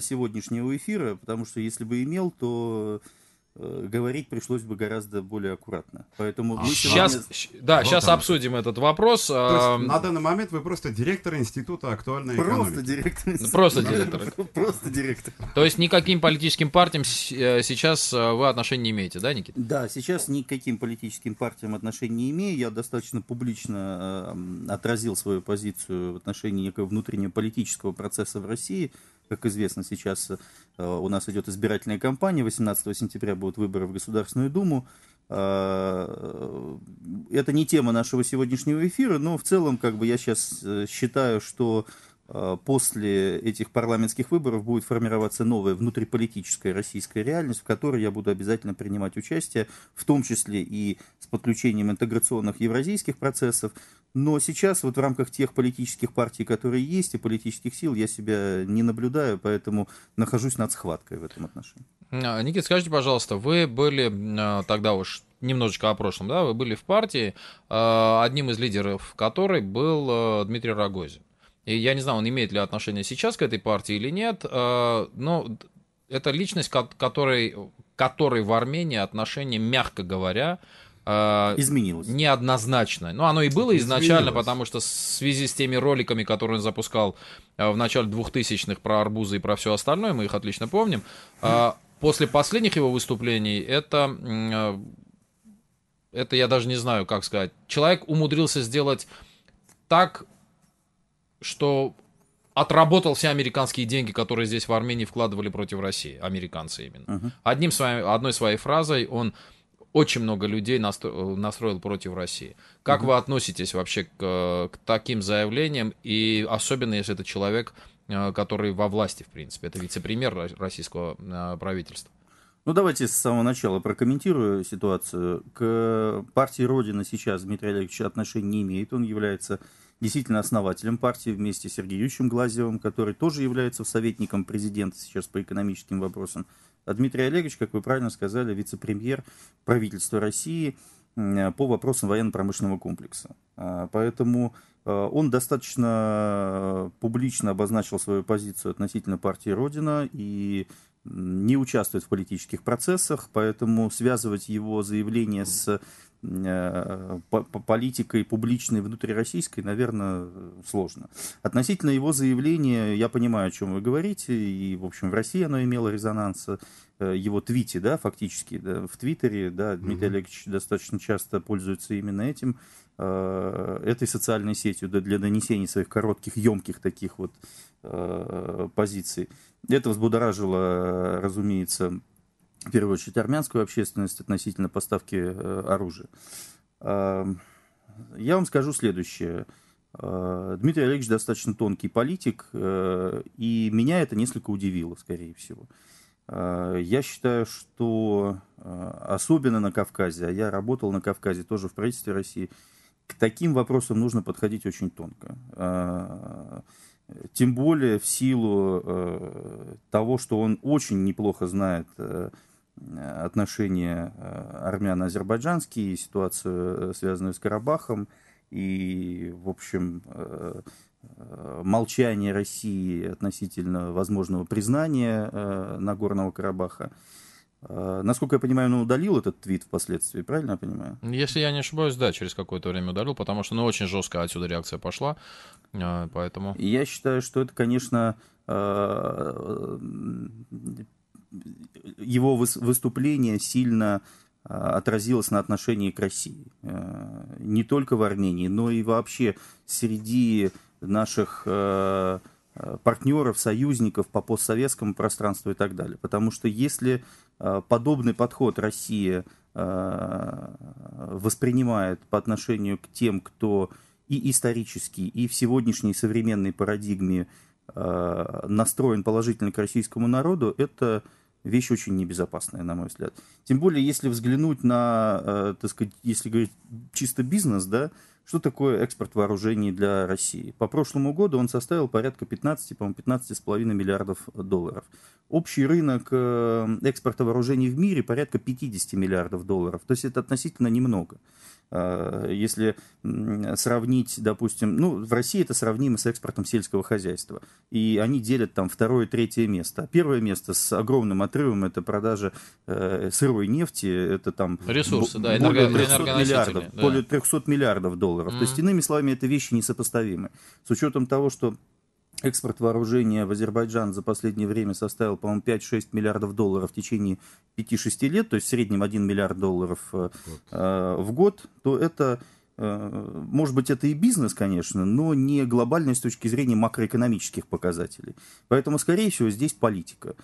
сегодняшнего эфира, потому что если бы имел, то э, говорить пришлось бы гораздо более аккуратно. Поэтому а мы сейчас, сегодня... да, вот сейчас там. обсудим этот вопрос. То есть, на данный момент вы просто директор института актуальной просто экономики. Директор ну, института. Просто директор. Просто директор. То есть никаким политическим партиям э, сейчас э, вы отношения не имеете, да, Никита? Да, сейчас никаким политическим партиям отношения не имею. Я достаточно публично отразил свою позицию в отношении некого внутреннего политического процесса в России. Как известно, сейчас э, у нас идет избирательная кампания, 18 сентября будут выборы в Государственную Думу. Э, э, это не тема нашего сегодняшнего эфира, но в целом как бы я сейчас считаю, что Э, после этих парламентских выборов будет формироваться новая внутриполитическая российская реальность, в которой я буду обязательно принимать участие, в том числе и с подключением интеграционных евразийских процессов. Но сейчас вот в рамках тех политических партий, которые есть, и политических сил я себя не наблюдаю, поэтому нахожусь над схваткой в этом отношении. А, Никит, скажите, пожалуйста, вы были а, тогда уж немножечко о прошлом, да, вы были в партии, а, одним из лидеров которой был э, Дмитрий Рогозин. И я не знаю, он имеет ли отношение сейчас к этой партии или нет, э, но это личность, которой, которой в Армении отношение, мягко говоря, э, изменилось. Неоднозначно. Ну, оно и было изначально, потому что в связи с теми роликами, которые он запускал э, в начале 2000-х про арбузы и про все остальное, мы их отлично помним, после последних его выступлений это... Это я даже не знаю, как сказать. Человек умудрился сделать так что отработал все американские деньги, которые здесь в Армении вкладывали против России, американцы именно. Uh-huh. Одним своим, одной своей фразой он очень много людей настро- настроил против России. Как uh-huh. вы относитесь вообще к, к таким заявлениям, и особенно если это человек, э, который во власти, в принципе, это вице-премьер российского э, правительства? Ну, давайте с самого начала прокомментирую ситуацию. К партии Родина сейчас Дмитрий Олегович отношений не имеет. Он является действительно основателем партии вместе с Сергеевичем Глазевым, который тоже является советником президента сейчас по экономическим вопросам. А Дмитрий Олегович, как вы правильно сказали, вице-премьер правительства России по вопросам военно-промышленного комплекса. А, поэтому а, он достаточно э, публично обозначил свою позицию относительно партии Родина и не участвует в политических процессах, поэтому связывать его заявление с Э, по политикой публичной внутрироссийской, наверное, сложно. Относительно его заявления, я понимаю, о чем вы говорите, и, в общем, в России оно имело резонанс, э, его твите, да, фактически, да, в Твиттере, да, Дмитрий mm-hmm. Олегович достаточно часто пользуется именно этим, э, этой социальной сетью для донесения своих коротких, емких таких вот позиций. Это взбудоражило, разумеется, в первую очередь, армянскую общественность относительно поставки э, оружия. Я вам скажу следующее. Э, Дмитрий Олегович достаточно тонкий политик, э, и меня это несколько удивило, скорее всего. Я считаю, что особенно на Кавказе, а я работал на Кавказе тоже в правительстве России, к таким вопросам нужно подходить очень тонко. Тем более в силу того, что он очень неплохо знает Э, отношения э, армяно-азербайджанские, ситуацию, э, связанную с Карабахом, и, в общем, молчание России относительно возможного признания Нагорного Карабаха. Насколько я понимаю, он удалил этот твит впоследствии, правильно я понимаю? Если я не ошибаюсь, да, через какое-то время удалил, потому что ну, очень жесткая отсюда реакция пошла, поэтому... Я считаю, что это, конечно, его выступление сильно а, отразилось на отношении к России. Э, не только в Армении, но и вообще среди наших э, партнеров, союзников по постсоветскому пространству и так далее. Потому что если э, подобный подход Россия воспринимает по отношению к тем, кто и исторически, и в сегодняшней современной парадигме Э, настроен положительно к российскому народу, это вещь очень небезопасная, на мой взгляд. Тем более, если взглянуть на, э, так сказать, если говорить чисто бизнес, да, что такое экспорт вооружений для России? По прошлому году он составил порядка 15, по-моему, 15,5 миллиардов долларов. Общий рынок э, экспорта вооружений в мире порядка 50 миллиардов долларов. То есть это относительно немного. Э, если сравнить, допустим, ну, в России это сравнимо с экспортом сельского хозяйства. И они делят там второе, третье место. А первое место с огромным отрывом это продажа э, сырой нефти, это там ресурсы, да, более 300 миллиардов, да. более 300 миллиардов долларов. Mm-hmm. То есть, иными словами, это вещи несопоставимы. С учетом того, что Экспорт вооружения в Азербайджан за последнее время составил, по-моему, 5-6 миллиардов долларов в течение 5-6 лет, то есть в среднем 1 миллиард долларов э, э, в год, то это, э, может быть, это и бизнес, конечно, но не глобальность с точки зрения макроэкономических показателей. Поэтому, скорее всего, здесь политика.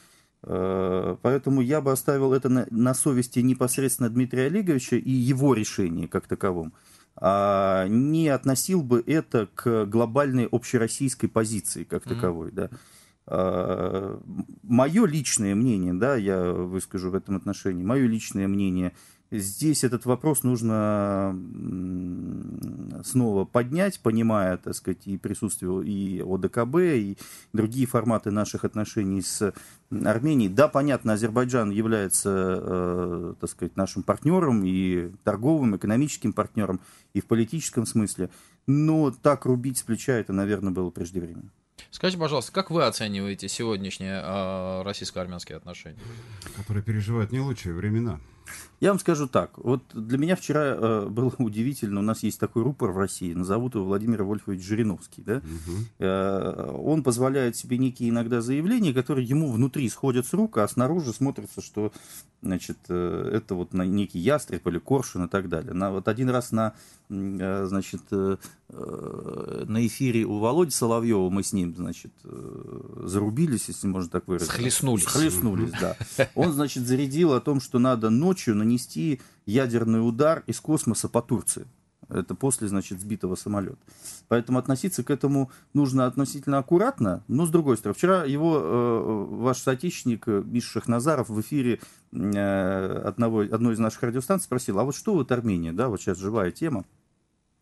Э, поэтому я бы оставил это на, на совести непосредственно Дмитрия Олеговича и его решение как таковом. А, не относил бы это к глобальной общероссийской позиции как таковой, да. А, мое личное мнение, да, я выскажу в этом отношении, мое личное мнение – Здесь этот вопрос нужно снова поднять, понимая, так сказать, и присутствие и ОДКБ, и другие форматы наших отношений с Арменией. Да, понятно, Азербайджан является, э, так сказать, нашим партнером и торговым, экономическим партнером, и в политическом смысле, но так рубить с плеча это, наверное, было преждевременно. Скажите, пожалуйста, как вы оцениваете сегодняшние э, российско-армянские отношения? Которые переживают не лучшие времена. Я вам скажу так. Вот для меня вчера э, было удивительно, у нас есть такой рупор в России, назовут его Владимир Вольфович Жириновский. Да? Угу. Э, он позволяет себе некие иногда заявления, которые ему внутри сходят с рук, а снаружи смотрится, что значит, э, это вот на некий ястреб или коршун и так далее. На, вот один раз на, э, значит, э, э, на эфире у Володи Соловьева мы с ним, значит, э, зарубились, если можно так выразиться. Схлестнулись. Схлестнулись, да. Он, значит, зарядил о том, что надо ночью ночью нанести ядерный удар из космоса по Турции. Это после, значит, сбитого самолета. Поэтому относиться к этому нужно относительно аккуратно. Но, с другой стороны, вчера его э, ваш соотечественник э, Миша Шахназаров в эфире э, одного, одной из наших радиостанций спросил, а вот что вот Армения, да, вот сейчас живая тема.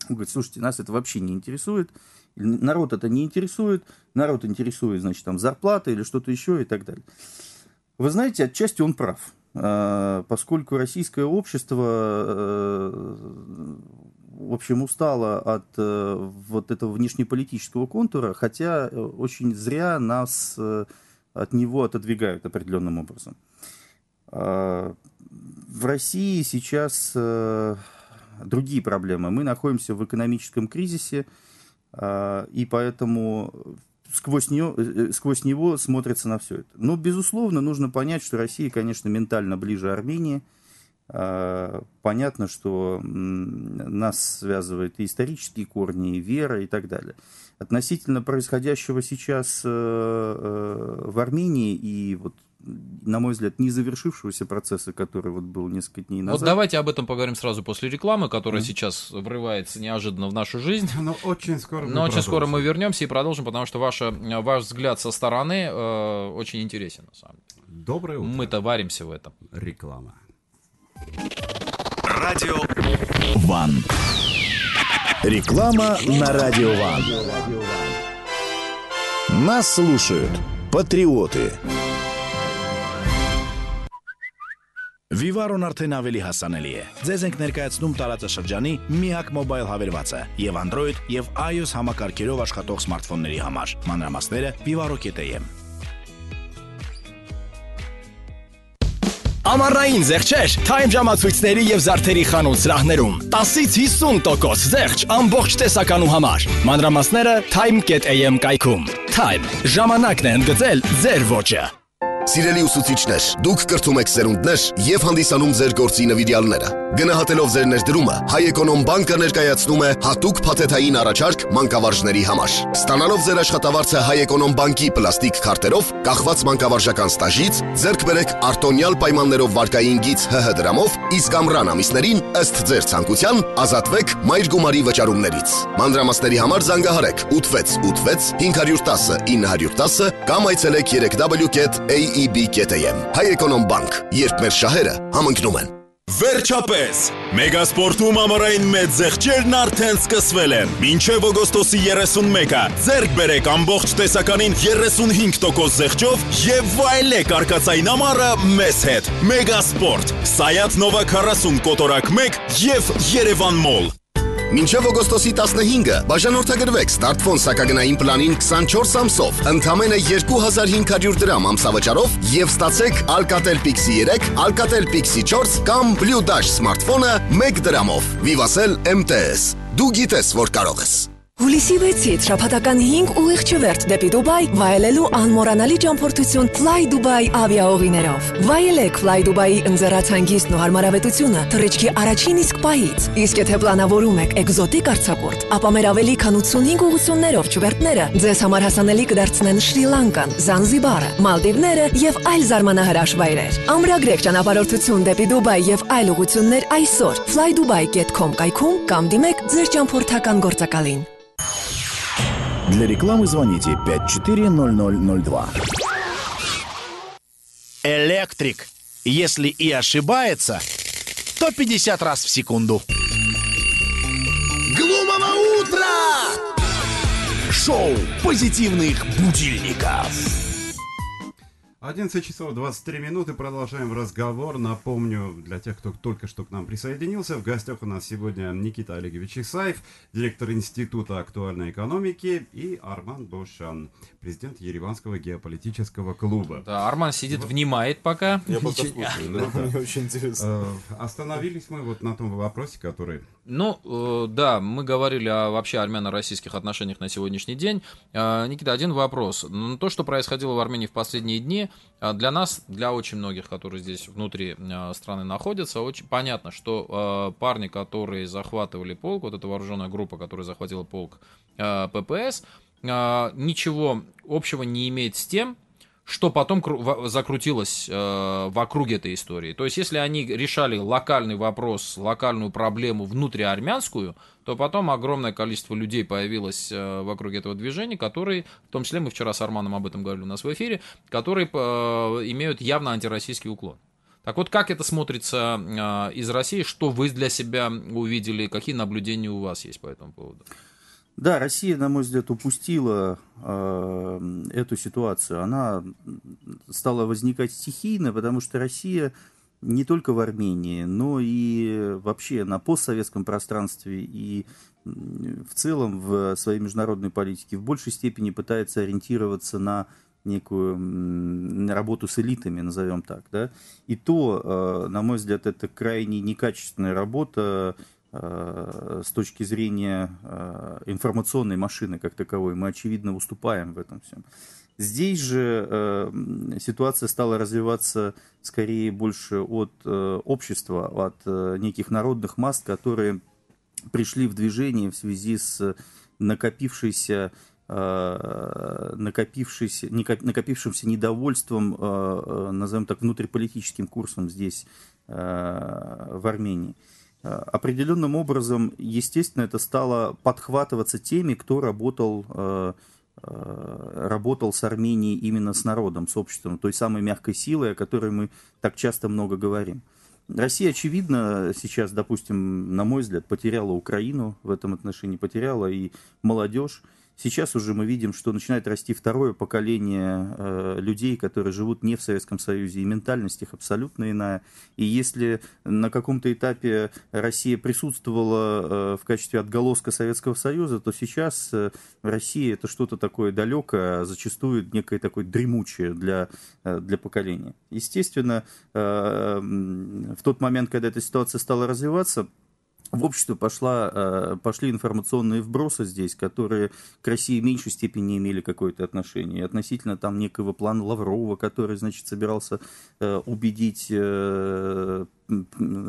Он говорит, слушайте, нас это вообще не интересует, народ это не интересует, народ интересует, значит, там зарплата или что-то еще и так далее. Вы знаете, отчасти он прав. А, поскольку российское общество э, в общем, устало от э, вот этого внешнеполитического контура, хотя э, очень зря нас от него отодвигают определенным образом. А, в России сейчас другие проблемы. Мы находимся в экономическом кризисе, а, и поэтому сквозь, нее, э, э, сквозь него смотрится на все это. Но, безусловно, нужно понять, что Россия, конечно, ментально ближе Армении. А, понятно, что нас связывают и исторические корни, и вера, и так далее. Относительно происходящего сейчас э, в Армении и вот на мой взгляд, не завершившегося процесса, который вот был несколько дней назад. Вот давайте об этом поговорим сразу после рекламы, которая mm сейчас врывается неожиданно в нашу жизнь. Но очень скоро. Но очень скоро мы вернемся и продолжим, потому что ваша, ваш взгляд со стороны э, очень интересен на самом деле. Доброе утро. Мы-то варимся в этом. Реклама. Радио Ван. Реклама на Радио Ван. Нас слушают Патриоты. Vivaron արդեն ավելի հասանելի է։ Ձեզ ենք ներկայացնում տարածաշրջանի միակ մոբայլ հավելվածը եւ Android եւ iOS համակարգերով աշխատող սմարթֆոնների համար։ Մանրամասները vivaro.am։ Ամառային զեղչեր, Time ժամացույցների եւ զարդերի խանութ սրահներում 10-ից 50% զեղչ ամբողջ տեսականու համար։ Մանրամասները time.am կայքում։ Time ժամանակն է ընդգծել ձեր ոճը։ Սիրելի ուսուցիչներ, դուք կրթում եք սերունդներ եւ հանդիսանում ձեր գործի նվիրյալները։ Գնահատելով ձեր ներդրումը, Հայ Էկոնոմ բանկը ներկայացնում է հատուկ փաթեթային առաջարկ մանկավարժների համար։ Ստանալով ձեր աշխատավարձը Հայ Էկոնոմ բանկի պլաստիկ քարտերով, կախված մանկավարժական ստաժից, ձեռք բերեք արտոնյալ պայմաններով վարկային գից ՀՀ դրամով, իսկ ամռան ամիսներին ըստ ձեր ցանկության ազատվեք մայր գումարի վճարումներից։ Մանրամասների համար զանգահարեք 8686 510 910 կամ այցելեք 3w.ai IEB.am Հայ-Էկոնոմ բանկ, երբ մեր շահերը համընկնում են։ Վերջապես, Մեգասպորտում ամառային մեծ զեղչերն արդեն սկսվել են։ Մինչև օգոստոսի 31-ը ձեռք բերեք ամբողջ տեսականին 35% զեղչով եւ վայելեք արկածային ամառը մեզ հետ։ Մեգասպորտ, Սայաթ Նովա 40 կոտորակ 1 եւ Երևան Մոլ։ Մինչև օգոստոսի 15-ը բաժանորդագրվեք Smartphone սակագնային պլանին 24 ամսով, ընդամենը 2500 դրամ ամսավճարով եւ ստացեք Alcatel Pixi 3, Alcatel Pixi 4 կամ Blue Dash smartphone-ը 1 դրամով։ Viva Cell MTS։ Դու գիտես, որ կարող ես։ Հուլիսի 6-ից շաբաթական 5 ուղիղ չվերթ դեպի Դուբայ վայելելու անմոռանալի ճամփորդություն Fly Dubai ավիաօղիներով։ Վայելեք Fly Dubai-ի ընձեռացանգիսն ու հարմարավետությունը թռիչքի առաջին իսկ պահից։ Իսկ եթե պլանավորում եք էկզոտիկ արձակուրդ, ապա մեր ավելի քան 85 ուղություններով չվերթները ձեզ համար հասանելի կդարձնեն Շրի Լանկան, Զանզիբարը, Մալդիվները եւ այլ զարմանահրաշ վայրեր։ Ամրագրեք ճանապարհորդություն դեպի Դուբայ եւ այլ ուղություններ այսօր flydubai.com կայքում կամ դիմեք ձեր ճամփորդական գործակալին։ Для рекламы звоните 540002. Электрик, если и ошибается, то 50 раз в секунду. Глумого утра! Шоу позитивных будильников. 11 часов 23 минуты, продолжаем разговор. Напомню, для тех, кто только что к нам присоединился, в гостях у нас сегодня Никита Олегович Исаев, директор Института актуальной экономики, и Арман Бошан, президент Ереванского геополитического клуба. Да, Арман сидит, вот. внимает пока. Я пока слушаю, да, да. мне очень интересно. Э, остановились мы вот на том вопросе, который ну, э, да, мы говорили о вообще армяно-российских отношениях на сегодняшний день. Э, Никита, один вопрос. Ну, то, что происходило в Армении в последние дни, э, для нас, для очень многих, которые здесь внутри страны находятся, очень понятно, что парни, которые захватывали полк, вот эта вооруженная группа, которая захватила полк ППС, ничего общего не имеет с тем, что потом закрутилось э, вокруг этой истории. То есть, если они решали локальный вопрос, локальную проблему внутриармянскую, то потом огромное количество людей появилось э, вокруг этого движения, которые, в том числе мы вчера с Арманом об этом говорили у нас в эфире, которые э, имеют явно антироссийский уклон. Так вот, как это смотрится э, из России, что вы для себя увидели, какие наблюдения у вас есть по этому поводу? Да, Россия, на мой взгляд, упустила э, эту ситуацию. Она стала возникать стихийно, потому что Россия не только в Армении, но и вообще на постсоветском пространстве и в целом в своей международной политике в большей степени пытается ориентироваться на некую работу с элитами, назовем так. Да? И то, э, на мой взгляд, это крайне некачественная работа, Э, с точки зрения э, информационной машины как таковой. Мы, очевидно, уступаем в этом всем. Здесь же э, ситуация стала развиваться скорее больше от общества, от неких народных масс, которые пришли в движение в связи с накопившейся накопившимся, накопившимся недовольством, назовем так, внутриполитическим курсом здесь, в Армении. Э, определенным образом, естественно, это стало подхватываться теми, кто работал э, э, работал с Арменией именно с народом, с обществом, той самой мягкой силой, о которой мы так часто много говорим. Россия, очевидно, сейчас, допустим, на мой взгляд, потеряла Украину в этом отношении, потеряла и молодежь. Сейчас уже мы видим, что начинает расти второе поколение э, людей, которые живут не в Советском Союзе, и ментальность их абсолютно иная. И если на каком-то этапе Россия присутствовала э, в качестве отголоска Советского Союза, то сейчас э, Россия это что-то такое далекое, а зачастую некое такое дремучее для, э, для поколения. Естественно, э, в тот момент, когда эта ситуация стала развиваться, в обществе пошла, э, пошли информационные вбросы здесь, которые к России в меньшей степени имели какое-то отношение. Относительно там некого плана Лаврова, который, значит, собирался э, убедить э,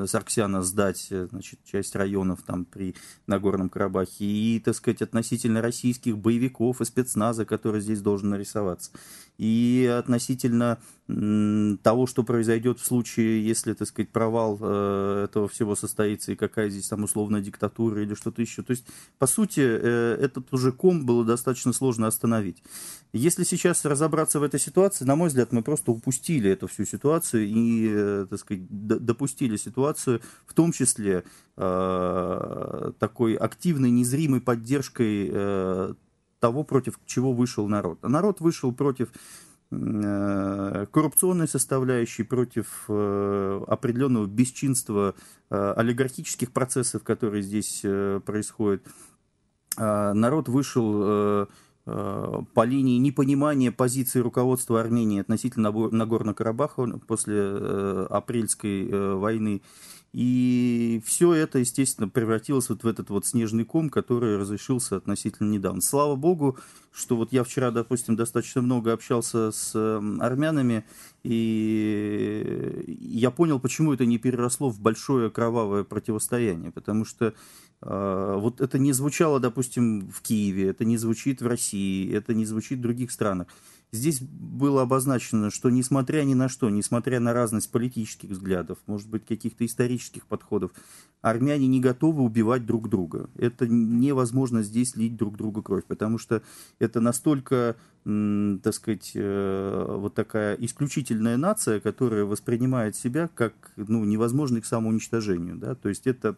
Сарксяна сдать э, значит, часть районов там при Нагорном Карабахе, и, так сказать, относительно российских боевиков и спецназа, который здесь должен нарисоваться, и относительно того, что произойдет в случае, если, так сказать, провал э, этого всего состоится, и какая здесь там условная диктатура или что-то еще. То есть, по сути, э, этот уже ком было достаточно сложно остановить. Если сейчас разобраться в этой ситуации, на мой взгляд, мы просто упустили эту всю ситуацию и, э, так сказать, допустили запустили ситуацию, в том числе э, такой активной, незримой поддержкой э, того, против чего вышел народ. А народ вышел против э, коррупционной составляющей, против э, определенного бесчинства э, олигархических процессов, которые здесь происходят. А народ вышел Э, по линии непонимания позиции руководства Армении относительно Нагорно-Карабаха после э, апрельской э, войны и все это, естественно, превратилось вот в этот вот снежный ком, который разрешился относительно недавно. Слава богу, что вот я вчера, допустим, достаточно много общался с эм, армянами, и я понял, почему это не переросло в большое кровавое противостояние, потому что э, вот это не звучало, допустим, в Киеве, это не звучит в России, это не звучит в других странах. Здесь было обозначено, что несмотря ни на что, несмотря на разность политических взглядов, может быть, каких-то исторических подходов, армяне не готовы убивать друг друга. Это невозможно здесь лить друг друга кровь, потому что это настолько, так сказать, э, вот такая исключительная нация, которая воспринимает себя как ну, невозможный к самоуничтожению. Да? То есть это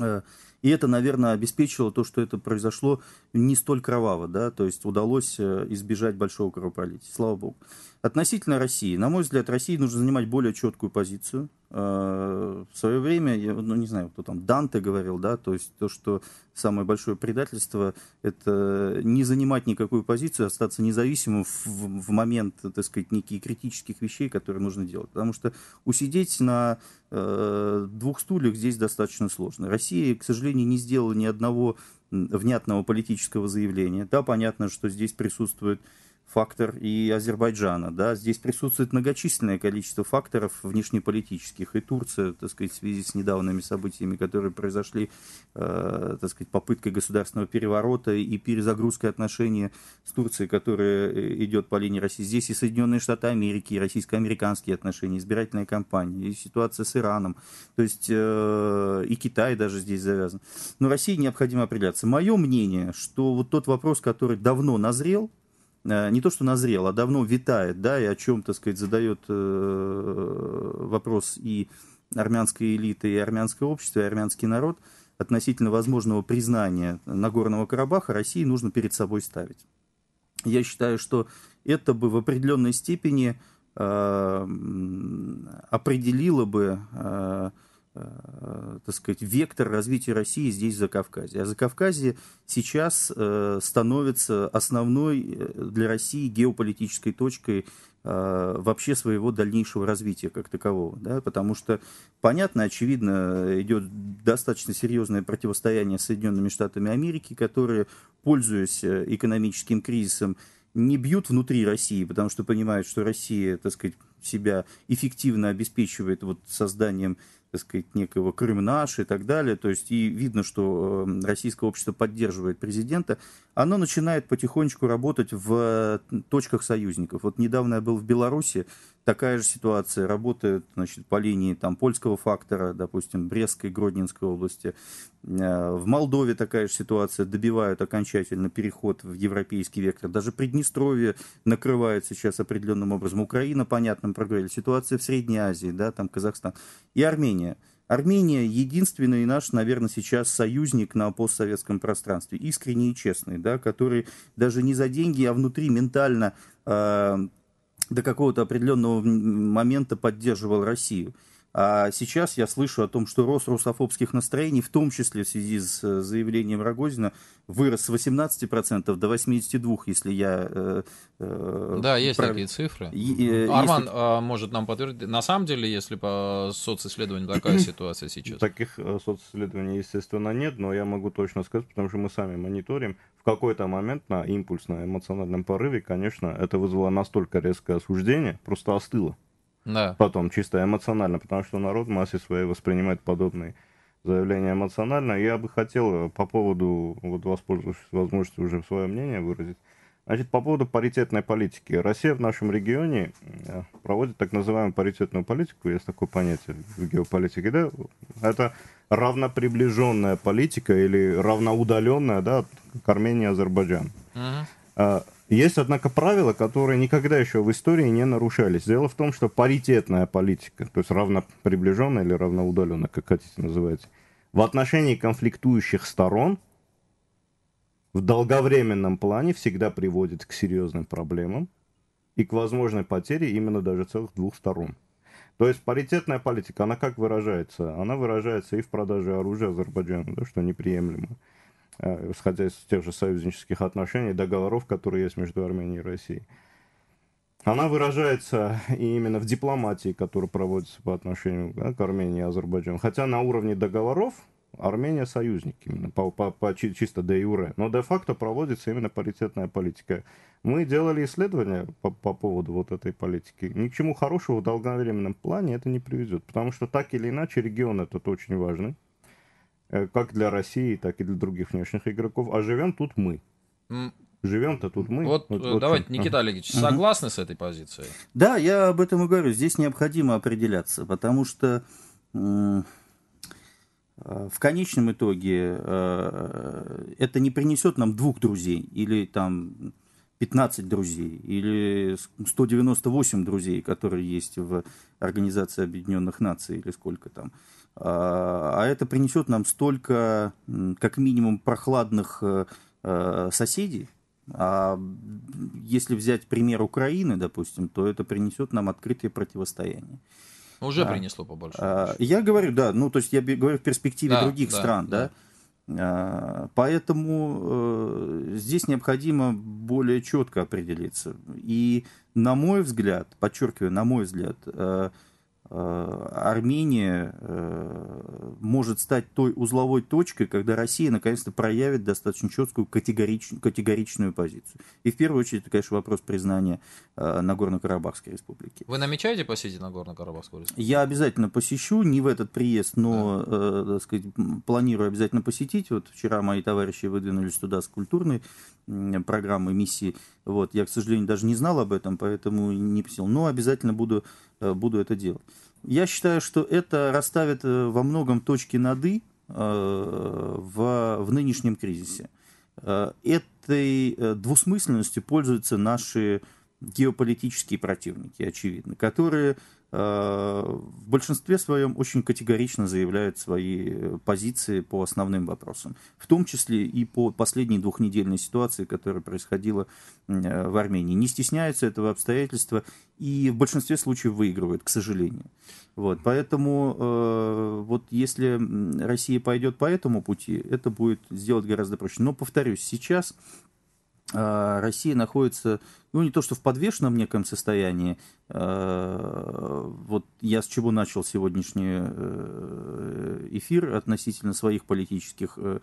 э, и это, наверное, обеспечило то, что это произошло не столь кроваво, да, то есть удалось э, избежать большого кровопролития, слава богу. Относительно России, на мой взгляд, России нужно занимать более четкую позицию. Э, в свое время, я, ну не знаю, кто там, Данте говорил, да, то есть то, что самое большое предательство, это не занимать никакую позицию, остаться независимым в, в момент, так сказать, неких критических вещей, которые нужно делать. Потому что усидеть на э, двух стульях здесь достаточно сложно. Россия, к сожалению, не сделала ни одного внятного политического заявления. Да, понятно, что здесь присутствует фактор и Азербайджана. Да? Здесь присутствует многочисленное количество факторов внешнеполитических. И Турция, так сказать, в связи с недавними событиями, которые произошли, э, так сказать, попыткой государственного переворота и перезагрузкой отношений с Турцией, которая э, идет по линии России. Здесь и Соединенные Штаты Америки, и российско-американские отношения, избирательная кампания, и ситуация с Ираном. То есть э, и Китай даже здесь завязан. Но России необходимо определяться. Мое мнение, что вот тот вопрос, который давно назрел, Э, не то что назрел, а давно витает, да, и о чем, так сказать, задает э, вопрос и армянская элита, и армянское общество, и армянский народ относительно возможного признания Нагорного Карабаха России нужно перед собой ставить. Я считаю, что это бы в определенной степени э, определило бы Э, так сказать, вектор развития России здесь, за Кавказе. А за Кавказе сейчас э, становится основной э, для России геополитической точкой вообще своего дальнейшего развития как такового. Да? Потому что, понятно, очевидно, идет достаточно серьезное противостояние с Соединенными Штатами Америки, которые, пользуясь экономическим кризисом, не бьют внутри России, потому что понимают, что Россия, так сказать, себя эффективно обеспечивает вот созданием так сказать, некого Крым наш и так далее. То есть и видно, что э, российское общество поддерживает президента оно начинает потихонечку работать в э, точках союзников. Вот недавно я был в Беларуси, такая же ситуация, Работает, значит, по линии там, польского фактора, допустим, Брестской, Гродненской области. Э, в Молдове такая же ситуация, добивают окончательно переход в европейский вектор. Даже Приднестровье накрывает сейчас определенным образом. Украина, понятно, прогрели. Ситуация в Средней Азии, да, там Казахстан и Армения – Армения – единственный наш, наверное, сейчас союзник на постсоветском пространстве, искренний и честный, да, который даже не за деньги, а внутри ментально э, до какого-то определенного момента поддерживал Россию. А сейчас я слышу о том, что рост русофобских настроений, в том числе в связи с э, заявлением Рогозина, вырос с 18% до 82%, если я... Э, э, да, есть прав... такие цифры. И, э, Арман если... А, может нам подтвердить. На самом деле, если по социсследованию такая ситуация сейчас? Таких социсследований, естественно, нет, но я могу точно сказать, потому что мы сами мониторим. В какой-то момент на импульсном эмоциональном порыве, конечно, это вызвало настолько резкое осуждение, просто остыло да. потом, чисто эмоционально, потому что народ в массе своей воспринимает подобные заявления эмоционально. Я бы хотел э, по поводу, вот воспользовавшись возможностью уже свое мнение выразить, Значит, по поводу паритетной политики. Россия в нашем регионе э, проводит так называемую паритетную политику, есть такое понятие в геополитике, да? Это равноприближенная политика или равноудаленная, да, к Армении и Азербайджану. Uh-huh. Есть, однако, правила, которые никогда еще в истории не нарушались. Дело в том, что паритетная политика, то есть равноприближенная или равноудаленная, как хотите называть, в отношении конфликтующих сторон в долговременном плане всегда приводит к серьезным проблемам и к возможной потере именно даже целых двух сторон. То есть паритетная политика, она как выражается? Она выражается и в продаже оружия Азербайджану, да, что неприемлемо Э, исходя из тех же союзнических отношений, договоров, которые есть между Арменией и Россией. Она выражается и именно в дипломатии, которая проводится по отношению да, к Армении и Азербайджану. Хотя на уровне договоров Армения союзник именно, по, по, по, чисто де юре. Но де-факто проводится именно паритетная политика. Мы делали исследования по, по поводу вот этой политики. Ни к чему хорошего в долговременном плане это не приведет. Потому что так или иначе регион этот очень важный. Э, как для России, так и для других внешних игроков. А живем тут мы. Mm. Живем-то тут мы. Вот, вот, э, вот давайте, чем. Никита Олегович, ага. согласны с этой позицией? Да, я об этом и говорю. Здесь необходимо определяться, потому что э, в конечном итоге это не принесет нам двух друзей или там 15 друзей или 198 друзей, которые есть в Организации Объединенных Наций или сколько там. А, а это принесет нам столько, как минимум, прохладных э, э, соседей. А если взять пример Украины, допустим, то это принесет нам открытое противостояние. Уже а, принесло побольше. А, я говорю, да, ну то есть я говорю в перспективе да, других да, стран, да. да а, поэтому э, здесь необходимо более четко определиться. И на мой взгляд, подчеркиваю, на мой взгляд, э, Э, Армения э, может стать той узловой точкой, когда Россия наконец-то проявит достаточно четкую категорич... категоричную позицию. И в первую очередь, это, конечно, вопрос признания э, Нагорно-Карабахской республики. Вы намечаете посетить Нагорно-Карабахскую республику? Я обязательно посещу, не в этот приезд, но, да. так сказать, планирую обязательно посетить. Вот вчера мои товарищи выдвинулись туда с культурной программы, миссии. Вот, я, к сожалению, даже не знал об этом, поэтому не посетил. Но обязательно буду Э, буду это делать. Я считаю, что это расставит э, во многом точки над «и» э, в, в нынешнем кризисе. Этой двусмысленностью пользуются наши геополитические противники, очевидно, которые Э, в большинстве своем очень категорично заявляют свои э, позиции по основным вопросам, в том числе и по последней двухнедельной ситуации, которая происходила э, в Армении. Не стесняются этого обстоятельства и в большинстве случаев выигрывают, к сожалению. Вот, поэтому э, вот если Россия пойдет по этому пути, это будет сделать гораздо проще. Но повторюсь, сейчас Россия находится ну не то что в подвешенном неком состоянии, а, вот я с чего начал сегодняшний э, эфир относительно своих политических э,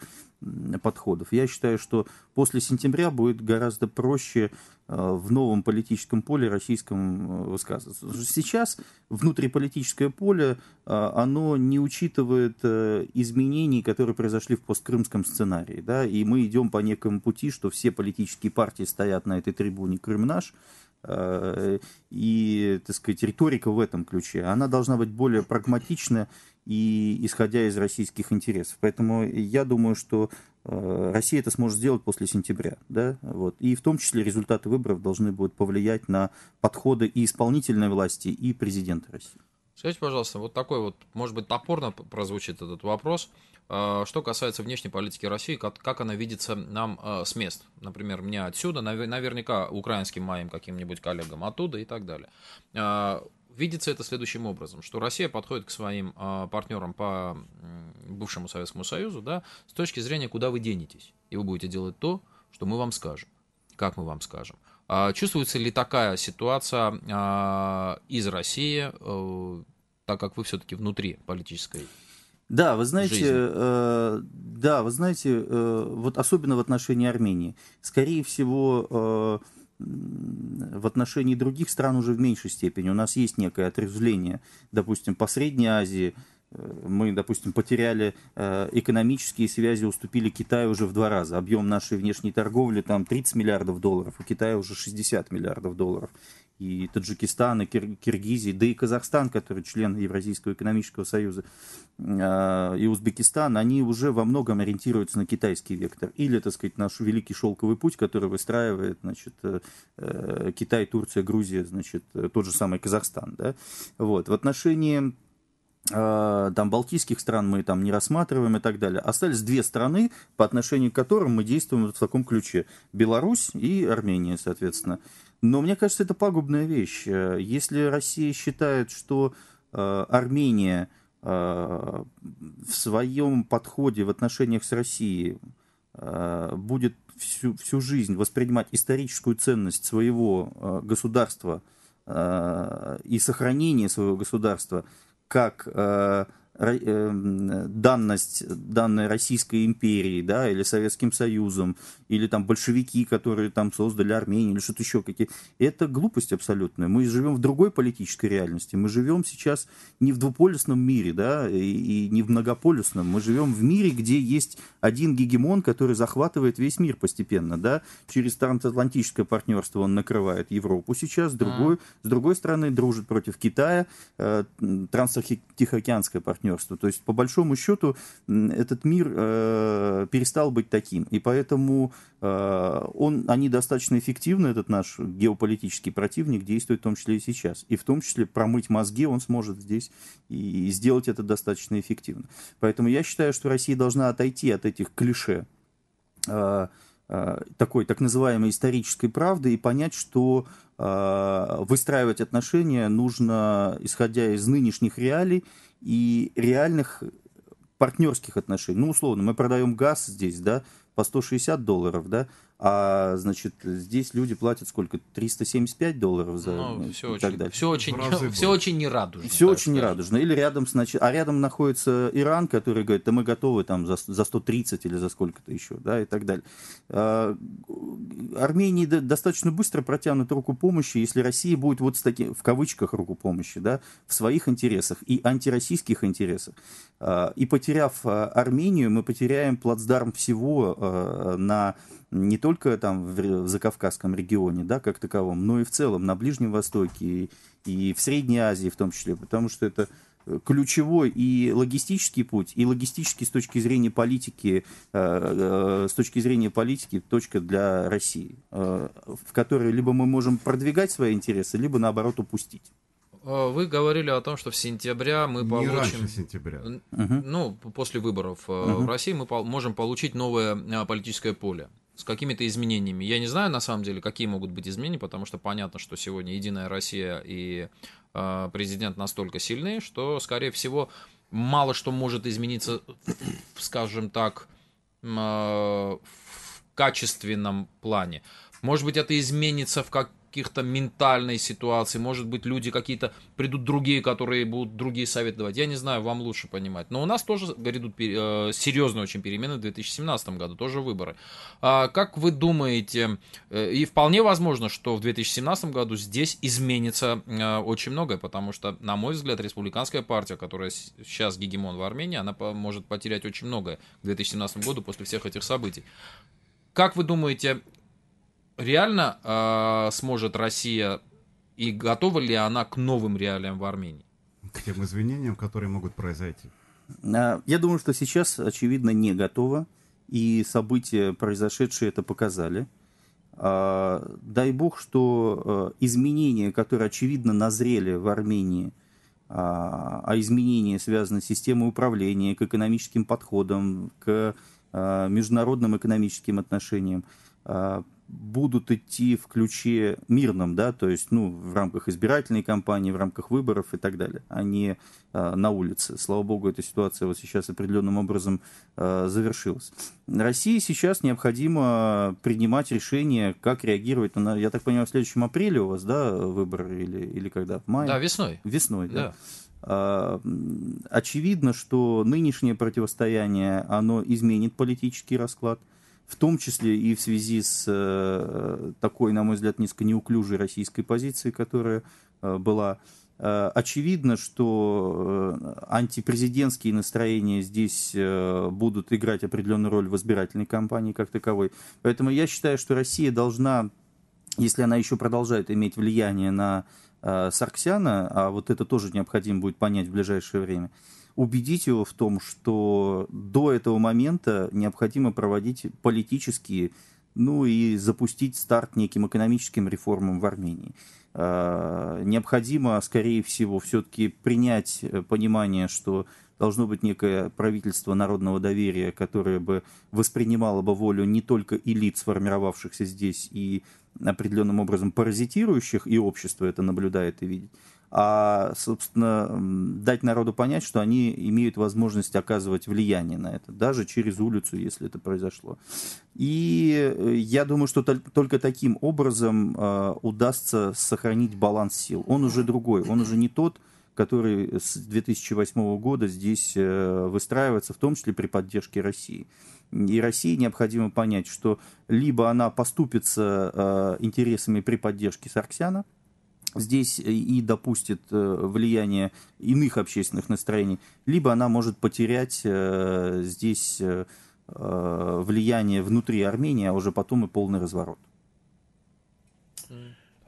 подходов. Я считаю, что после сентября будет гораздо проще э, в новом политическом поле российском высказываться. Сейчас внутриполитическое поле, оно не учитывает изменений, которые произошли в посткрымском сценарии. Да? И мы идем по некому пути, что все политические партии стоят на этой трибуне Крыма, наш э, и, так сказать, риторика в этом ключе, она должна быть более прагматична и исходя из российских интересов. Поэтому я думаю, что э, Россия это сможет сделать после сентября. Да? Вот. И в том числе результаты выборов должны будут повлиять на подходы и исполнительной власти, и президента России. Скажите, пожалуйста, вот такой вот, может быть, топорно прозвучит этот вопрос. А, что касается внешней политики России, как, как она видится нам а, с мест? Например, мне отсюда, наверняка украинским моим каким-нибудь коллегам оттуда и так далее а, видится это следующим образом, что Россия подходит к своим партнерам по бывшему Советскому Союзу, да, с точки зрения, куда вы денетесь, и вы будете делать то, что мы вам скажем, как мы вам скажем. А, чувствуется ли такая ситуация а, из России, э, так как вы все-таки внутри политической да, вы знаете, э, да, вы знаете, э, вот особенно в отношении Армении. Скорее всего, э, в отношении других стран уже в меньшей степени. У нас есть некое отрезвление, допустим, по Средней Азии, мы, допустим, потеряли э, экономические связи, уступили Китаю уже в два раза. Объем нашей внешней торговли там 30 миллиардов долларов, у Китая уже 60 миллиардов долларов. И Таджикистан, и Киргизия, да и Казахстан, который член Евразийского экономического союза, э, и Узбекистан, они уже во многом ориентируются на китайский вектор. Или, так сказать, наш великий шелковый путь, который выстраивает значит, э, Китай, Турция, Грузия, значит, тот же самый Казахстан. Да? Вот. В отношении Э, там балтийских стран мы там не рассматриваем и так далее. Остались две страны, по отношению к которым мы действуем в таком ключе. Беларусь и Армения, соответственно. Но мне кажется, это пагубная вещь. Э, если Россия считает, что э, Армения в своем подходе в отношениях с Россией будет всю, всю жизнь воспринимать историческую ценность своего государства и сохранение своего государства как э, Э, данность данной Российской империи, да, или Советским Союзом, или там большевики, которые там создали Армению, или что-то еще какие. Это глупость абсолютная. Мы живем в другой политической реальности. Мы живем сейчас не в двуполюсном мире, да, и, и не в многополюсном. Мы живем в мире, где есть один гегемон, который захватывает весь мир постепенно, да. Через трансатлантическое партнерство он накрывает Европу сейчас, другой, mm. с другой стороны дружит против Китая, э, транстихоокеанское партнерство партнерству. То есть, по большому счету, этот мир э, перестал быть таким. И поэтому э, он, они достаточно эффективно, этот наш геополитический противник, действует в том числе и сейчас. И в том числе промыть мозги он сможет здесь и, и сделать это достаточно эффективно. Поэтому я считаю, что Россия должна отойти от этих клише э, э, такой так называемой исторической правды и понять, что э, выстраивать отношения нужно, исходя из нынешних реалий, и реальных э, партнерских отношений. Ну, условно, мы продаем газ здесь, да, по 160 долларов, да, а, значит, здесь люди платят сколько? 375 долларов за... Ну, ну все, и так очень, далее. все очень, все было. очень нерадужно. Все очень скажем. нерадужно. Или рядом, значит, а рядом находится Иран, который говорит, да мы готовы там за, за 130 или за сколько-то еще, да, и так далее. А, Армении достаточно быстро протянут руку помощи, если Россия будет вот с таким, в кавычках, руку помощи, да, в своих интересах и антироссийских интересах. А, и потеряв а, Армению, мы потеряем плацдарм всего а, на не только там в, в закавказском регионе, да, как таковом, но и в целом на Ближнем Востоке и, и в Средней Азии в том числе, потому что это э, ключевой и логистический путь, и логистический с точки зрения политики, э, э, с точки зрения политики точка для России, в которой либо мы можем продвигать свои интересы, либо наоборот упустить. Вы говорили о том, что в сентябре мы получим... раньше сентября. Ну, после выборов угу. в России мы можем получить новое политическое поле с какими-то изменениями. Я не знаю, на самом деле, какие могут быть изменения, потому что понятно, что сегодня Единая Россия и э, президент настолько сильны, что, скорее всего, мало что может измениться, скажем так, э, в качественном плане. Может быть, это изменится в как каких-то ментальной ситуации, может быть, люди какие-то придут другие, которые будут другие советы давать. Я не знаю, вам лучше понимать. Но у нас тоже грядут э, серьезные очень перемены в 2017 году, тоже выборы. А, как вы думаете, э, и вполне возможно, что в 2017 году здесь изменится э, очень многое, потому что, на мой взгляд, республиканская партия, которая сейчас гегемон в Армении, она может потерять очень многое к 2017 году после всех этих событий. Как вы думаете, реально э, сможет Россия и готова ли она к новым реалиям в Армении? К тем извинениям, которые могут произойти. А, я думаю, что сейчас, очевидно, не готова. И события, произошедшие, это показали. А, дай бог, что изменения, которые, очевидно, назрели в Армении, а изменения связаны с системой управления, к экономическим подходам, к международным экономическим отношениям, будут идти в ключе мирном, да, то есть, ну, в рамках избирательной кампании, в рамках выборов и так далее, а не э, на улице. Слава богу, эта ситуация вот сейчас определенным образом э, завершилась. России сейчас необходимо принимать решение, как реагировать. На, я так понимаю, в следующем апреле у вас, да, выборы или, или когда? В мае? Да, весной. Весной, да. да. А, очевидно, что нынешнее противостояние, оно изменит политический расклад в том числе и в связи с э, такой, на мой взгляд, несколько неуклюжей российской позицией, которая э, была. Э, очевидно, что антипрезидентские настроения здесь будут играть определенную роль в избирательной кампании как таковой. Поэтому я считаю, что Россия должна, если она еще продолжает иметь влияние на Сарксяна, а вот это тоже необходимо будет понять в ближайшее время, убедить его в том, что до этого момента необходимо проводить политические, ну и запустить старт неким экономическим реформам в Армении. А, необходимо, скорее всего, все-таки принять э, понимание, что должно быть некое правительство народного доверия, которое бы воспринимало бы волю не только элит, сформировавшихся здесь и определенным образом паразитирующих, и общество это наблюдает и видит, а, собственно, дать народу понять, что они имеют возможность оказывать влияние на это, даже через улицу, если это произошло. И э, я думаю, что только таким образом а, удастся сохранить баланс сил. Он уже другой, он уже не тот, который с 2008 года здесь э, выстраивается, в том числе при поддержке России. И России необходимо понять, что либо она поступится э, интересами при поддержке Сарксяна, здесь э, и допустит э, влияние иных общественных настроений, либо она может потерять э, здесь влияние внутри Армении, а уже потом и полный разворот. К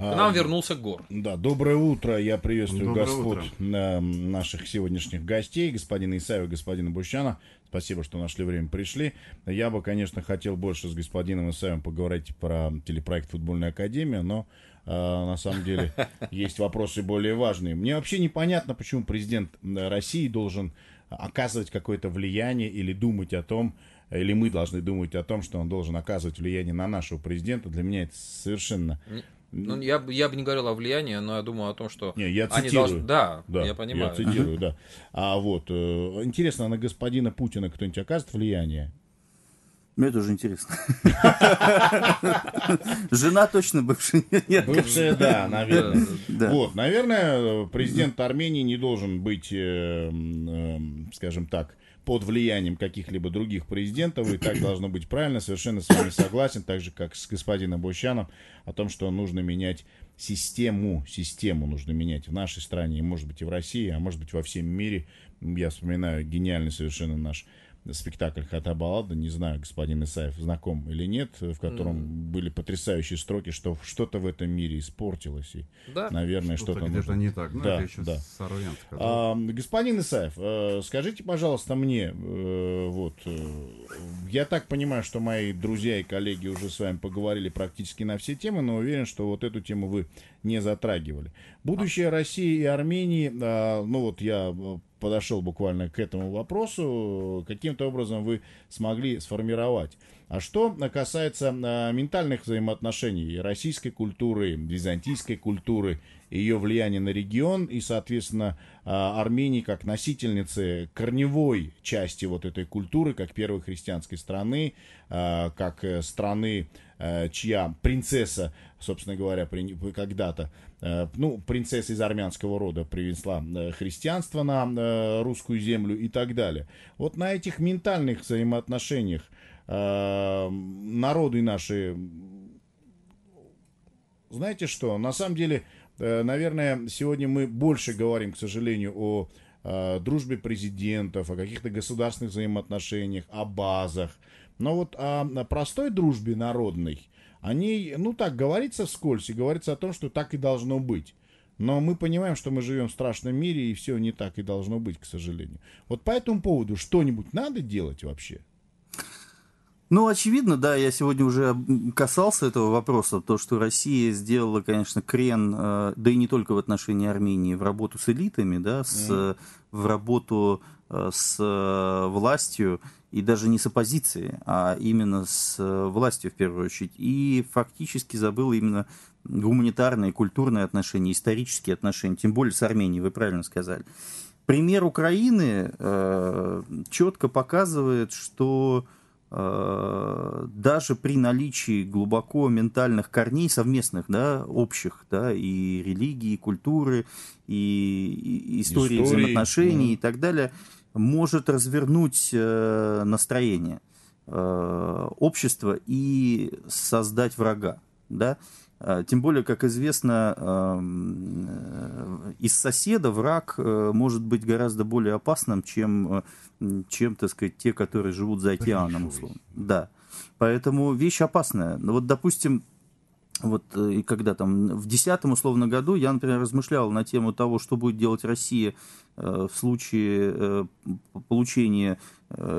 нам вернулся Гор. Да, доброе утро. Я приветствую доброе господ утро. наших сегодняшних гостей, господина Исаева и господина Бущана. Спасибо, что нашли время, пришли. Я бы, конечно, хотел больше с господином Исаевым поговорить про телепроект «Футбольная академия», но а, на самом деле есть вопросы более важные. Мне вообще непонятно, почему президент России должен оказывать какое-то влияние или думать о том, или мы должны думать о том, что он должен оказывать влияние на нашего президента. Для меня это совершенно ну, я, я бы не говорил о влиянии, но я думаю о том, что... Не, я цитирую. Они должны... да, да, я понимаю. Я цитирую, да. А вот, э, интересно, на господина Путина кто-нибудь оказывает влияние? Мне тоже интересно. Жена точно бывшая. Бывшая, да, наверное. Вот, наверное, президент Армении не должен быть, э, э, скажем так, под влиянием каких-либо других президентов, и так должно быть правильно, совершенно с вами согласен, так же, как с господином Бущаном, о том, что нужно менять систему, систему нужно менять в нашей стране, и, может быть, и в России, а может быть, во всем мире. Я вспоминаю гениальный совершенно наш спектакль «Хата баллада», не знаю, господин Исаев знаком или нет, в котором mm. были потрясающие строки, что что-то в этом мире испортилось. И, да? Наверное, что-то... Что-то нужно... не так. Ну, да, еще да. Саровян А, господин Исаев, э, скажите, пожалуйста, мне, э, вот, э, я так понимаю, что мои друзья и коллеги уже с вами поговорили практически на все темы, но уверен, что вот эту тему вы не затрагивали. Будущее а. России и Армении, а, ну вот я подошел буквально к этому вопросу, каким-то образом вы смогли сформировать. А что касается а, ментальных взаимоотношений российской культуры, византийской культуры, ее влияния на регион и, соответственно, а, Армении как носительницы корневой части вот этой культуры, как первой христианской страны, а, как э, страны Э, чья принцесса, собственно говоря, когда-то, э, ну, принцесса из армянского рода привезла э, христианство на русскую землю и так далее. Вот на этих ментальных взаимоотношениях народы наши, знаете что, на самом деле, наверное, сегодня мы больше говорим, к сожалению, о дружбе президентов, о каких-то государственных взаимоотношениях, о базах – но вот о простой дружбе народной, о ней, ну так говорится вскользь, и говорится о том, что так и должно быть. Но мы понимаем, что мы живем в страшном мире, и все не так и должно быть, к сожалению. Вот по этому поводу что-нибудь надо делать вообще? Ну, очевидно, да, я сегодня уже касался этого вопроса, то, что Россия сделала, конечно, крен, э, да и не только в отношении Армении, в работу с элитами, да, с, mm. в работу э, с властью, и даже не с оппозицией, а именно с э, властью в первую очередь, и фактически забыл именно гуманитарные, культурные отношения, исторические отношения, тем более с Арменией, вы правильно сказали. Пример Украины э, четко показывает, что э, даже при наличии глубоко ментальных корней совместных, да, общих, да, и религии, и культуры, и, и истории, Истории, взаимоотношений да. и так далее, может развернуть э, настроение э, общества и создать врага. Да? Э, тем более, как известно, эм, из соседа враг может быть гораздо более опасным, чем, чем так сказать, те, которые живут за океаном, условно. Да. Поэтому вещь опасная. Но ну вот, допустим, вот, э, и когда там в десятом условно году я, например, размышлял на тему того, что будет делать Россия э, в случае э, получения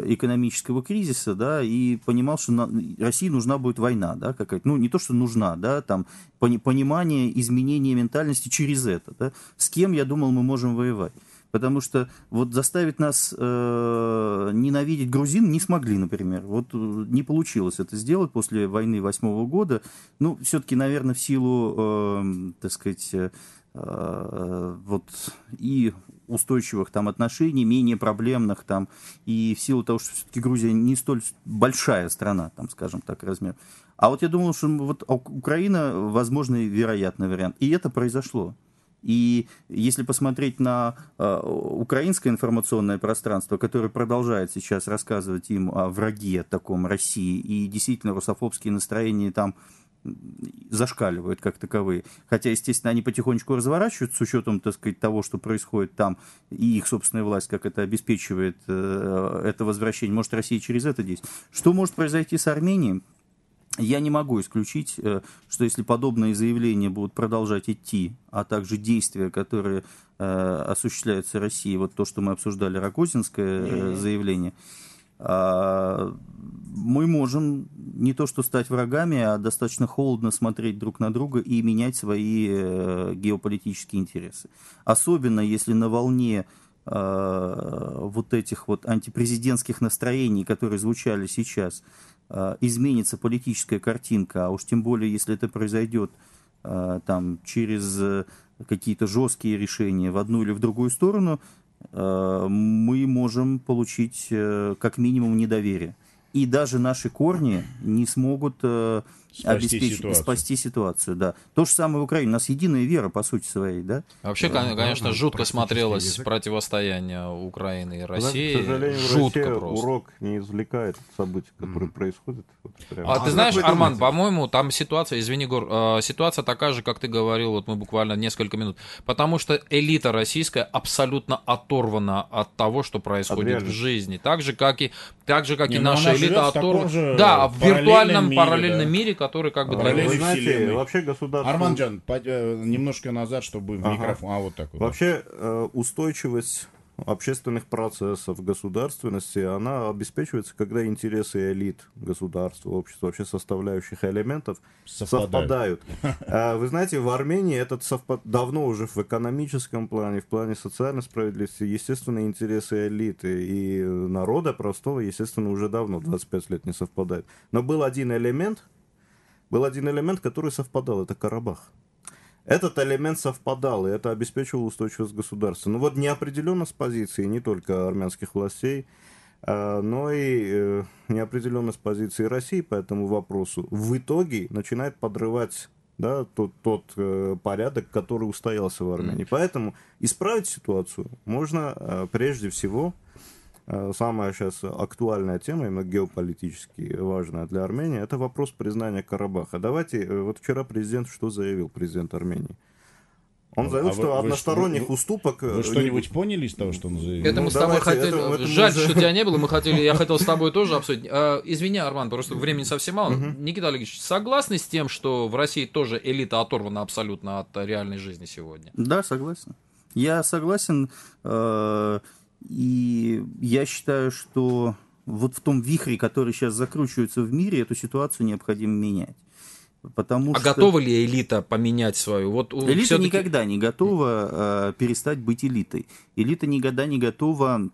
экономического кризиса, да, и понимал, что на, России нужна будет война, да, какая-то, ну, не то, что нужна, да, там, пони, понимание изменения ментальности через это, да, с кем, я думал, мы можем воевать. Потому что вот заставить нас э, ненавидеть грузин не смогли, например. Вот э, не получилось это сделать после войны восьмого года. Ну, все-таки, наверное, в силу, э, так сказать, э, э, вот и устойчивых там отношений, менее проблемных там, и в силу того, что все-таки Грузия не столь большая страна, там, скажем так, размер. А вот я думал, что вот Украина возможно, вероятный вариант. И это произошло. И если посмотреть на э, украинское информационное пространство, которое продолжает сейчас рассказывать им о враге таком России, и действительно русофобские настроения там зашкаливают как таковые. Хотя, естественно, они потихонечку разворачиваются с учетом, так сказать, того, что происходит там, и их собственная власть, как это обеспечивает э, это возвращение. Может, Россия через это действует. Что может произойти с Арменией? Я не могу исключить, э, что если подобные заявления будут продолжать идти, а также действия, которые э, осуществляются Россией, вот то, что мы обсуждали, Рогозинское э, заявление, а, мы можем не то что стать врагами, а достаточно холодно смотреть друг на друга и менять свои э, геополитические интересы. Особенно если на волне вот этих вот антипрезидентских настроений, которые звучали сейчас, Э, изменится политическая картинка, а уж тем более, если это произойдет э, там, через э, какие-то жесткие решения в одну или в другую сторону, мы можем получить как минимум недоверие. И даже наши корни не смогут спасти обеспечить ситуацию. спасти ситуацию, да. То же самое в Украине. У нас единая вера, по сути своей, да. А вообще, да, конечно, да, жутко смотрелось язык. противостояние Украины и России. К сожалению, жутко Россия просто. урок не извлекает события, которые mm. происходят. Вот а, а ты знаешь, Арман, по-моему, там ситуация, извини, Гор, э, ситуация такая же, как ты говорил, вот мы буквально несколько минут. Потому что элита российская абсолютно оторвана от того, что происходит от в жизни. Так же, как и, так же, как не, и ну, наша элита оторвана. Да, в виртуальном мире, параллельном мире, которые как бы... Для... Вы знаете, вообще государство... Арман Джан, э, немножко назад, чтобы в ага. А, вот так вот. Вообще э, устойчивость общественных процессов, государственности, она обеспечивается, когда интересы элит государства, общества, вообще составляющих элементов совпадают. совпадают. Э, вы знаете, в Армении этот совпад давно уже в экономическом плане, в плане социальной справедливости, естественно, интересы элиты и народа простого, естественно, уже давно, 25 лет не совпадают. Но был один элемент, был один элемент, который совпадал, это Карабах. Этот элемент совпадал, и это обеспечивало устойчивость государства. Но ну вот неопределенность позиции не только армянских властей, а, но и э, неопределенность позиции России по этому вопросу в итоге начинает подрывать да, тот, тот э, порядок, который устоялся в Армении. Поэтому исправить ситуацию можно э, прежде всего Э, самая сейчас актуальная тема, именно геополитически важная для Армении, это вопрос признания Карабаха. Давайте, э, вот вчера президент что заявил, президент Армении? Он а заявил, а что вы, односторонних вы, уступок... Э, вы что-нибудь поняли из того, что он заявил? Это мы ну, с тобой давайте, хотели... Это, Жаль, это... что тебя не было, мы хотели... Я хотел с тобой тоже обсудить. Э, извини, Арман, просто времени совсем мало. Угу. Никита Олегович, согласны с тем, что в России тоже элита оторвана абсолютно от реальной жизни сегодня? Да, согласен. Я согласен. Э, и я считаю, что вот в том вихре, который сейчас закручивается в мире, эту ситуацию необходимо менять. Потому а что... готова ли элита поменять свою? Вот элита никогда не готова э, перестать быть элитой. Элита никогда не готова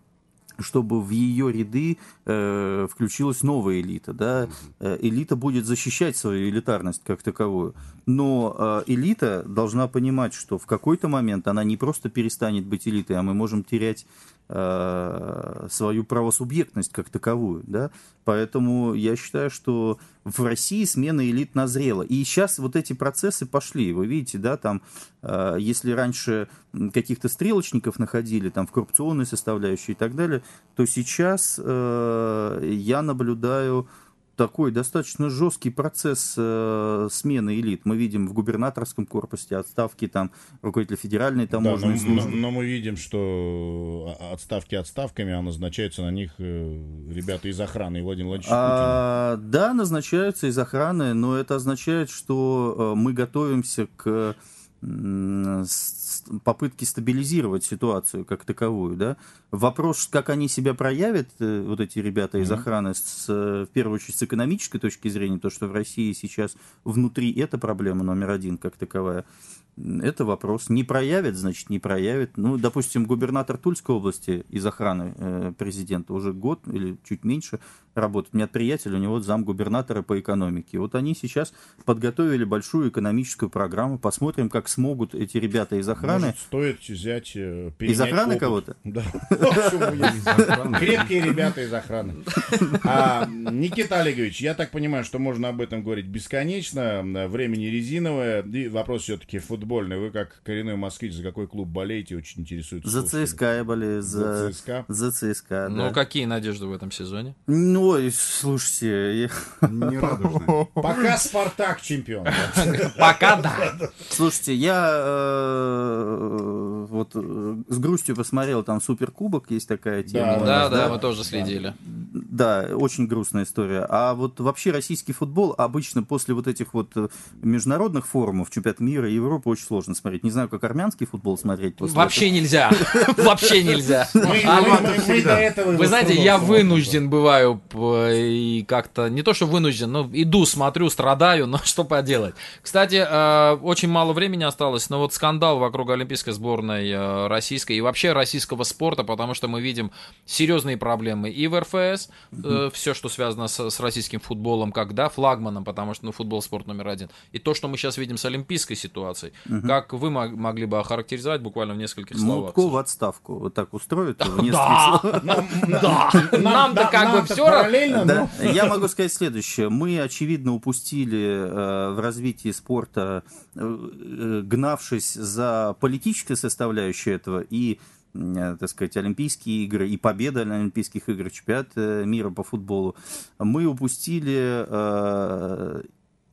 чтобы в ее ряды э, включилась новая элита. Да? Э, элита будет защищать свою элитарность как таковую. Но э, элита должна понимать, что в какой-то момент она не просто перестанет быть элитой, а мы можем терять Э, свою правосубъектность как таковую. Да? Поэтому я считаю, что в России смена элит назрела. И сейчас вот эти процессы пошли. Вы видите, да, там, э, если раньше каких-то стрелочников находили там в коррупционной составляющей и так далее, то сейчас э, я наблюдаю такой достаточно жесткий процесс э, смены элит. Мы видим в губернаторском корпусе отставки там руководителя федеральной таможенной да, но, службы. Но, но мы видим, что э, отставки отставками, а назначаются на них э, ребята из охраны. И Владимир Владимирович а, Да, назначаются из охраны, но это означает, что э, мы готовимся к попытки стабилизировать ситуацию как таковую, да. Вопрос, как они себя проявят, э, вот эти ребята из охраны, с, в первую очередь с экономической точки зрения, то, что в России сейчас внутри эта проблема номер один как таковая это вопрос. Не проявит, значит, не проявит. Ну, допустим, губернатор Тульской области из охраны э, президента уже год или чуть меньше работает. У меня приятель, у него зам губернатора по экономике. Вот они сейчас подготовили большую экономическую программу. Посмотрим, как смогут эти ребята из охраны. Может, стоит взять... Э, из охраны опыт. кого-то? Да. Крепкие ребята из охраны. А, Никита Олегович, я так понимаю, что можно об этом говорить бесконечно. Времени резиновое. И вопрос все-таки футбол футбольный. Вы как коренной москвич, за какой клуб болеете, очень интересует. За ЦСКА я болею. За, за ЦСКА? За ЦСКА, Ну, да. какие надежды в этом сезоне? Ну, слушайте. Я... Не радужно. Пока Спартак чемпион. Пока да. Слушайте, я э, вот э, с грустью посмотрел, там Суперкубок есть такая тема. Да, да, мы тоже следили. Да, очень грустная история. А вот вообще российский футбол обычно после вот этих вот э, международных форумов, чемпионат мира, Европы, очень сложно смотреть. Не знаю, как армянский футбол смотреть. Вообще этого. нельзя. Вообще нельзя. А вы знаете, я вынужден бываю и как-то, не то что вынужден, но иду, смотрю, страдаю, но что поделать. Кстати, э, очень мало времени осталось, но вот скандал вокруг Олимпийской сборной э, российской и вообще российского спорта, потому что мы видим серьезные проблемы и в РФС, э, все, что связано с российским футболом, как, флагманом, потому что, ну, футбол спорт номер один. И то, что мы сейчас видим с олимпийской ситуацией, Угу. Как вы могли бы охарактеризовать буквально в нескольких словах? Мутко в отставку. Вот так устроит? Да! Да! Нам-то как бы все равно. Я могу сказать следующее. Мы, очевидно, упустили э, в развитии спорта, э, э, гнавшись за политической составляющей этого и так сказать, Олимпийские игры и победа на Олимпийских играх, чемпионат мира по футболу, мы упустили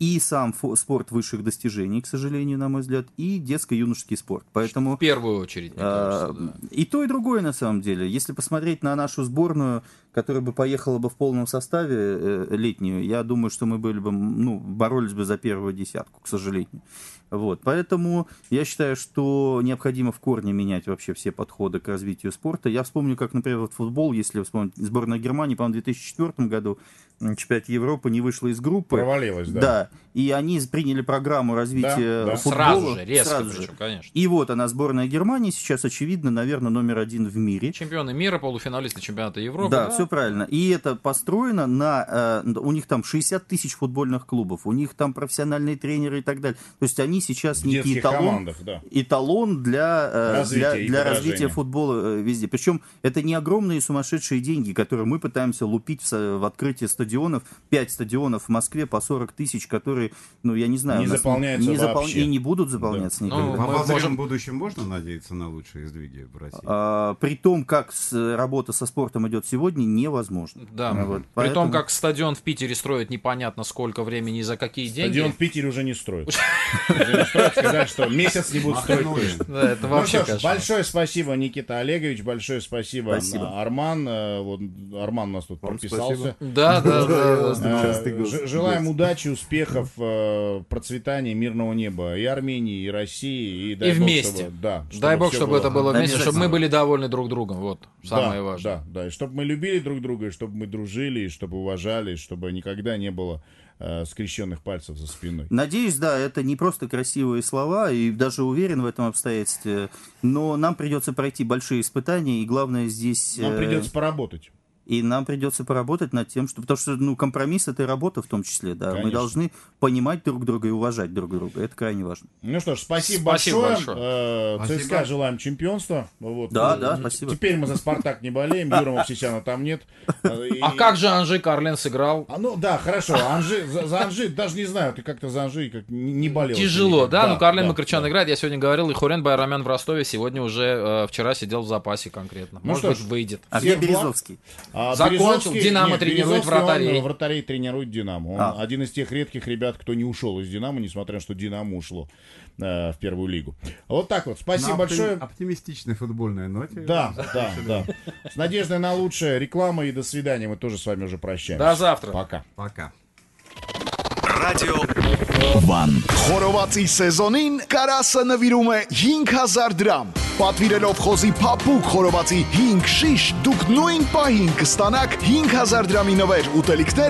и сам спорт высших достижений, к сожалению, на мой взгляд, и детско-юношеский спорт. Поэтому, в первую очередь, а, кажется, а, да. И то, и другое, на самом деле. Если посмотреть на нашу сборную, которая бы поехала бы в полном составе э, летнюю, я думаю, что мы были бы, ну, боролись бы за первую десятку, к сожалению. Вот, поэтому я считаю, что необходимо в корне менять вообще все подходы к развитию спорта. Я вспомню, как, например, вот футбол, если вспомнить, сборная Германии, по-моему, в 2004 году чемпионат Европы не вышла из группы. Провалилась, да. Да, и они приняли программу развития да, да. футбола. Сразу же, резко сразу причем, же. конечно. И вот она, сборная Германии, сейчас, очевидно, наверное, номер один в мире. Чемпионы мира, полуфиналисты чемпионата Европы. Да, да ну, все все правильно. И это построено на... Э, у них там 60 тысяч футбольных клубов, у них там профессиональные тренеры и так далее. То есть они сейчас некий эталон, да. эталон для, э, для, для развития футбола э, везде. Причем это не огромные сумасшедшие деньги, которые мы пытаемся лупить в, в открытие стадионов. 5 стадионов в Москве по 40 тысяч, которые, ну, я не знаю... Не заполняются не запол... И не будут заполняться да. никогда. Ну, мы можем... в будущем можно надеяться на лучшие сдвиги в России? А, при том, как с, работа со спортом идет сегодня, невозможно. Да. Вот, При поэтому... том, как стадион в Питере строят непонятно сколько времени и за какие стадион деньги. Стадион в Питере уже не строят. Сказать, что месяц не будут строить. Это ну вообще Большое спасибо, Никита Олегович. Большое спасибо, э, Арман. Э, Арман у нас тут прописался. Да, да, да. Э, желаем удачи, успехов, процветания, мирного неба и Армении, и России. И вместе. Да. Дай бог, чтобы это было вместе, чтобы мы были довольны друг другом. Вот самое важное. Да, да. И чтобы мы любили друг друга, чтобы мы дружили, чтобы уважали, чтобы никогда не было э, скрещенных пальцев за спиной. Надеюсь, да, это не просто красивые слова, и даже уверен в этом обстоятельстве, но нам придется пройти большие испытания, и главное здесь... Нам э, придется поработать. И нам придется поработать над тем, что... Потому что, ну, компромисс — это работа в том числе, да. Конечно. Мы должны понимать друг друга и уважать друг друга. Это крайне важно. Ну что ж, спасибо, спасибо большое. большое. Э, спасибо. ЦСКА желаем чемпионства. Вот. Да, ну, да, спасибо. Теперь мы за «Спартак» не болеем, Юрмов Сечана там нет. А как же Анжи Карлен сыграл? А, ну, да, хорошо. Анжи, за, Анжи даже не знаю, ты как-то за Анжи как не болел. Тяжело, да? Ну, Карлен да, Макарчан играет. Я сегодня говорил, и Хурен Байрамян в Ростове сегодня уже э, вчера сидел в запасе конкретно. Ну Может быть, выйдет. А где Березовский? А Закончил. Динамо нет, тренирует вратарей. Он, вратарей тренирует Динамо. Он а. один из тех редких ребят, кто не ушел из Динамо, несмотря на что Динамо ушло э, в первую лигу. Вот так вот. Спасибо на оптим... большое. Оптимистичной футбольной ноте. Да, да, да. С надеждой на лучшее. Реклама и до свидания. Мы тоже с вами уже прощаемся. До завтра. Пока. Пока. Ռադիո Վան։ Խորովածի սեզոնին կարասը նվիրում է 5000 դրամ։ Պատվիրելով խոզի փափուկ խորովածի 5 շիշ, դուք նույն պահին կստանաք 5000 դրամի նվեր ուտելիքներ